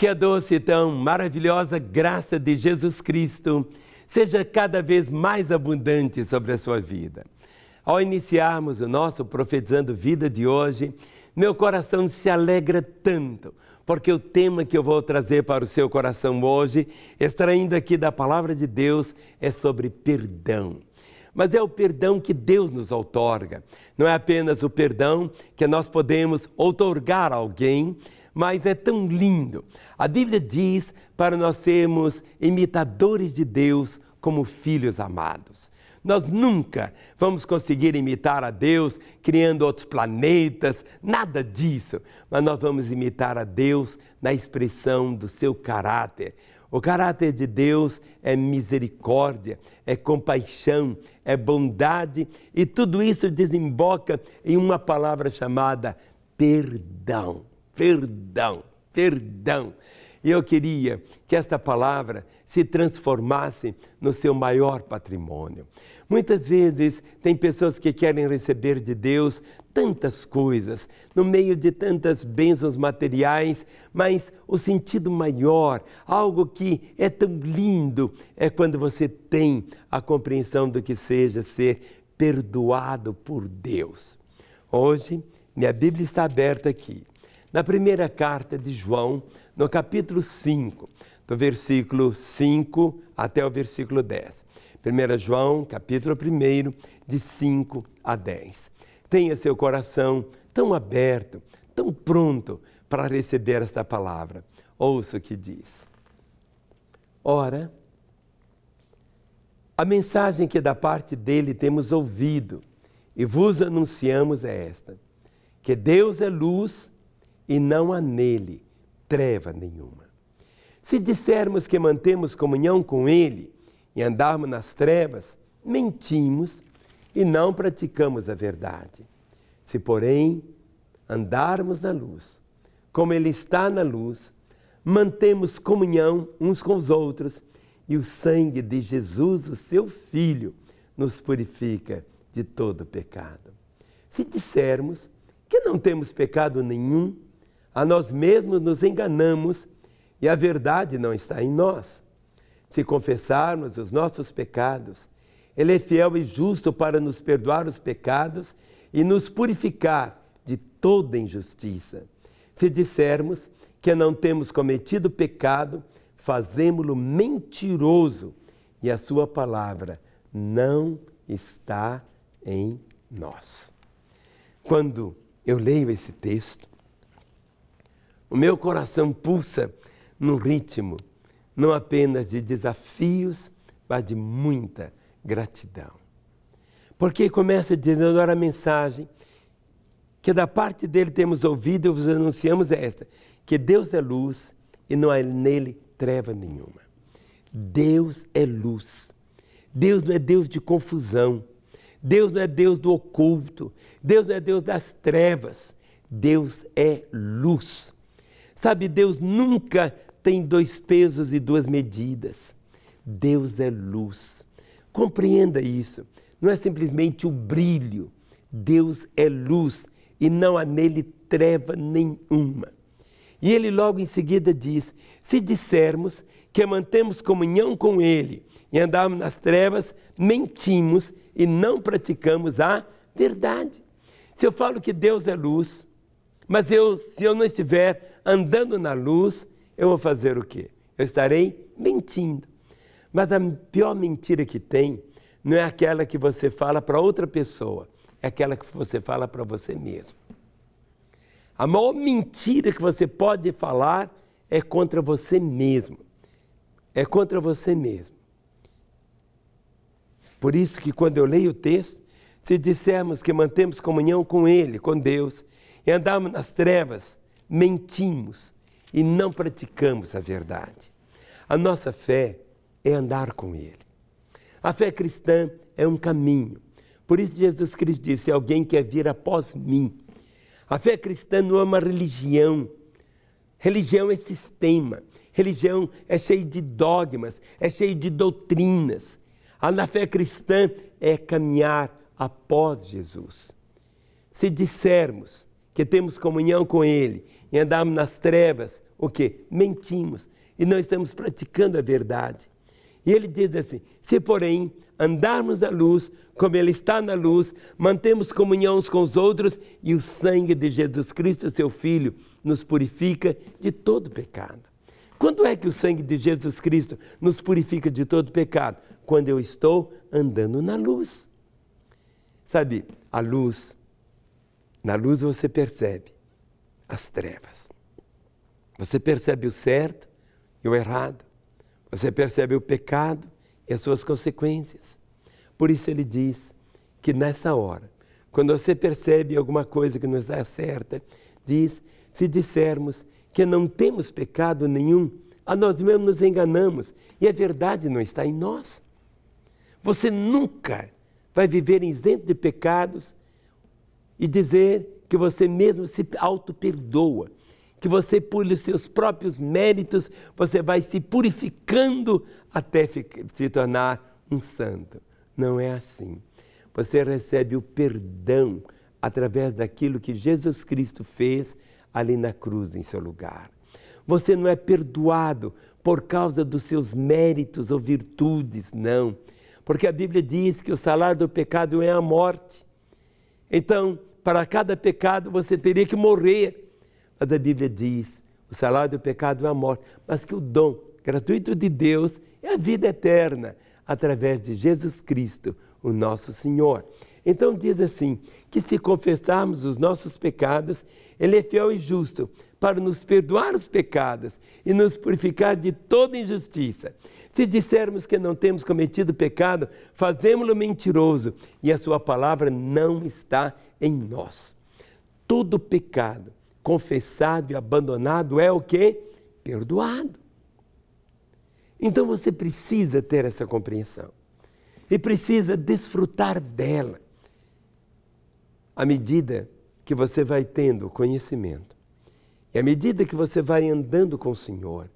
Que a doce e tão maravilhosa graça de Jesus Cristo seja cada vez mais abundante sobre a sua vida. Ao iniciarmos o nosso Profetizando Vida de hoje, meu coração se alegra tanto, porque o tema que eu vou trazer para o seu coração hoje, extraindo aqui da palavra de Deus, é sobre perdão. Mas é o perdão que Deus nos outorga. Não é apenas o perdão que nós podemos outorgar a alguém, mas é tão lindo. A Bíblia diz para nós sermos imitadores de Deus como filhos amados. Nós nunca vamos conseguir imitar a Deus criando outros planetas, nada disso. Mas nós vamos imitar a Deus na expressão do seu caráter. O caráter de Deus é misericórdia, é compaixão, é bondade e tudo isso desemboca em uma palavra chamada perdão perdão, perdão. E eu queria que esta palavra se transformasse no seu maior patrimônio. Muitas vezes tem pessoas que querem receber de Deus tantas coisas, no meio de tantas bênçãos materiais, mas o sentido maior, algo que é tão lindo, é quando você tem a compreensão do que seja ser perdoado por Deus. Hoje, minha Bíblia está aberta aqui na primeira carta de João, no capítulo 5, do versículo 5 até o versículo 10. 1 João, capítulo 1, de 5 a 10. Tenha seu coração tão aberto, tão pronto para receber esta palavra. Ouça o que diz. Ora, a mensagem que da parte dele temos ouvido e vos anunciamos é esta: que Deus é luz e e não há nele treva nenhuma. Se dissermos que mantemos comunhão com Ele e andarmos nas trevas, mentimos e não praticamos a verdade. Se, porém, andarmos na luz, como Ele está na luz, mantemos comunhão uns com os outros e o sangue de Jesus, o seu Filho, nos purifica de todo pecado. Se dissermos que não temos pecado nenhum, a nós mesmos nos enganamos e a verdade não está em nós. Se confessarmos os nossos pecados, Ele é fiel e justo para nos perdoar os pecados e nos purificar de toda injustiça. Se dissermos que não temos cometido pecado, fazemos lo mentiroso e a Sua palavra não está em nós. Quando eu leio esse texto, o meu coração pulsa num ritmo não apenas de desafios, mas de muita gratidão. Porque começa dizendo agora a mensagem que da parte dele temos ouvido e vos anunciamos esta, que Deus é luz e não há nele treva nenhuma. Deus é luz. Deus não é Deus de confusão. Deus não é Deus do oculto. Deus não é Deus das trevas. Deus é luz. Sabe, Deus nunca tem dois pesos e duas medidas. Deus é luz. Compreenda isso. Não é simplesmente o brilho. Deus é luz e não há nele treva nenhuma. E ele logo em seguida diz: se dissermos que mantemos comunhão com ele e andarmos nas trevas, mentimos e não praticamos a verdade. Se eu falo que Deus é luz, mas eu, se eu não estiver andando na luz, eu vou fazer o quê? Eu estarei mentindo. Mas a pior mentira que tem não é aquela que você fala para outra pessoa, é aquela que você fala para você mesmo. A maior mentira que você pode falar é contra você mesmo. É contra você mesmo. Por isso que quando eu leio o texto, se dissermos que mantemos comunhão com Ele, com Deus, e andarmos nas trevas, mentimos e não praticamos a verdade. A nossa fé é andar com Ele. A fé cristã é um caminho. Por isso Jesus Cristo disse: alguém quer vir após mim. A fé cristã não é uma religião. Religião é sistema. Religião é cheia de dogmas, é cheia de doutrinas. A na fé cristã é caminhar após Jesus. Se dissermos que temos comunhão com Ele e andamos nas trevas, o que? Mentimos e não estamos praticando a verdade. E ele diz assim: se porém andarmos na luz, como Ele está na luz, mantemos comunhão uns com os outros e o sangue de Jesus Cristo, seu Filho, nos purifica de todo pecado. Quando é que o sangue de Jesus Cristo nos purifica de todo pecado? Quando eu estou andando na luz. Sabe, a luz na luz você percebe as trevas. Você percebe o certo e o errado. Você percebe o pecado e as suas consequências. Por isso ele diz que nessa hora, quando você percebe alguma coisa que não está certa, diz: se dissermos que não temos pecado nenhum, a nós mesmos nos enganamos e a verdade não está em nós. Você nunca vai viver isento de pecados e dizer que você mesmo se auto-perdoa, que você, por seus próprios méritos, você vai se purificando até se tornar um santo. Não é assim. Você recebe o perdão através daquilo que Jesus Cristo fez ali na cruz em seu lugar. Você não é perdoado por causa dos seus méritos ou virtudes, não. Porque a Bíblia diz que o salário do pecado é a morte. Então, para cada pecado você teria que morrer. Mas a Bíblia diz: o salário do pecado é a morte, mas que o dom gratuito de Deus é a vida eterna, através de Jesus Cristo, o nosso Senhor. Então diz assim: que se confessarmos os nossos pecados, Ele é fiel e justo para nos perdoar os pecados e nos purificar de toda injustiça. Se dissermos que não temos cometido pecado, fazemos-lo mentiroso e a Sua palavra não está em nós. Todo pecado confessado e abandonado é o que? Perdoado. Então você precisa ter essa compreensão e precisa desfrutar dela à medida que você vai tendo conhecimento e à medida que você vai andando com o Senhor,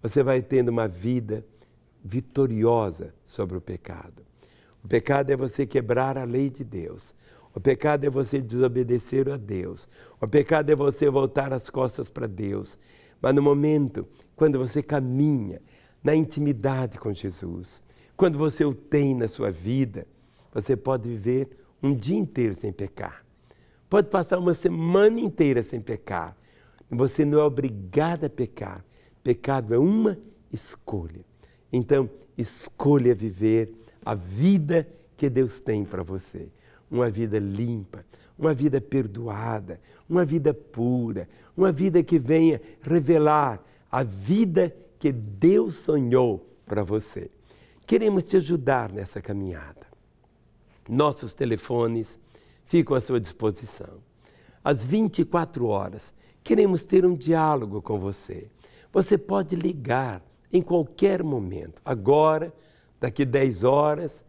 você vai tendo uma vida vitoriosa sobre o pecado. O pecado é você quebrar a lei de Deus. O pecado é você desobedecer a Deus. O pecado é você voltar as costas para Deus. Mas no momento, quando você caminha na intimidade com Jesus, quando você o tem na sua vida, você pode viver um dia inteiro sem pecar. Pode passar uma semana inteira sem pecar. Você não é obrigado a pecar. Pecado é uma escolha. Então, escolha viver a vida que Deus tem para você. Uma vida limpa, uma vida perdoada, uma vida pura, uma vida que venha revelar a vida que Deus sonhou para você. Queremos te ajudar nessa caminhada. Nossos telefones ficam à sua disposição. Às 24 horas, queremos ter um diálogo com você. Você pode ligar em qualquer momento, agora, daqui 10 horas,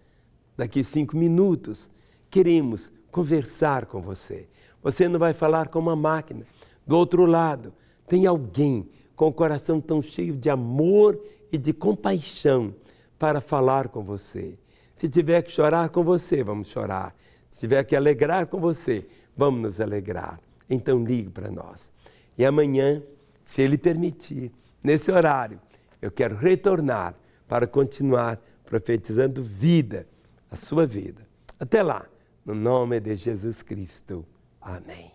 daqui 5 minutos. Queremos conversar com você. Você não vai falar com uma máquina. Do outro lado, tem alguém com o coração tão cheio de amor e de compaixão para falar com você. Se tiver que chorar com você, vamos chorar. Se tiver que alegrar com você, vamos nos alegrar. Então ligue para nós. E amanhã, se ele permitir, nesse horário, eu quero retornar para continuar profetizando vida, a sua vida. Até lá, no nome de Jesus Cristo. Amém.